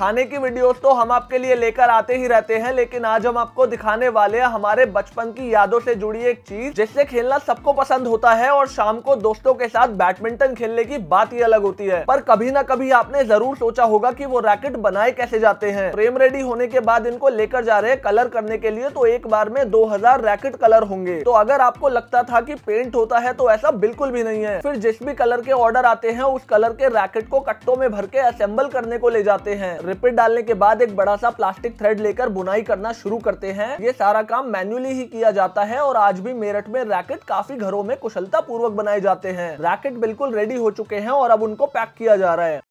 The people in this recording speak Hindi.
खाने की वीडियोस तो हम आपके लिए लेकर आते ही रहते हैं लेकिन आज हम आपको दिखाने वाले हैं हमारे बचपन की यादों से जुड़ी एक चीज जिससे खेलना सबको पसंद होता है और शाम को दोस्तों के साथ बैडमिंटन खेलने की बात ही अलग होती है पर कभी ना कभी आपने जरूर सोचा होगा की वो रैकेट बनाए कैसे जाते हैं फ्रेम रेडी होने के बाद इनको लेकर जा रहे कलर करने के लिए तो एक बार में दो रैकेट कलर होंगे तो अगर आपको लगता था की पेंट होता है तो ऐसा बिल्कुल भी नहीं है फिर जिस भी कलर के ऑर्डर आते हैं उस कलर के रैकेट को कट्टों में भर के असेंबल करने को ले जाते हैं रिपिट डालने के बाद एक बड़ा सा प्लास्टिक थ्रेड लेकर बुनाई करना शुरू करते हैं ये सारा काम मैन्युअली ही किया जाता है और आज भी मेरठ में रैकेट काफी घरों में कुशलता पूर्वक बनाए जाते हैं रैकेट बिल्कुल रेडी हो चुके हैं और अब उनको पैक किया जा रहा है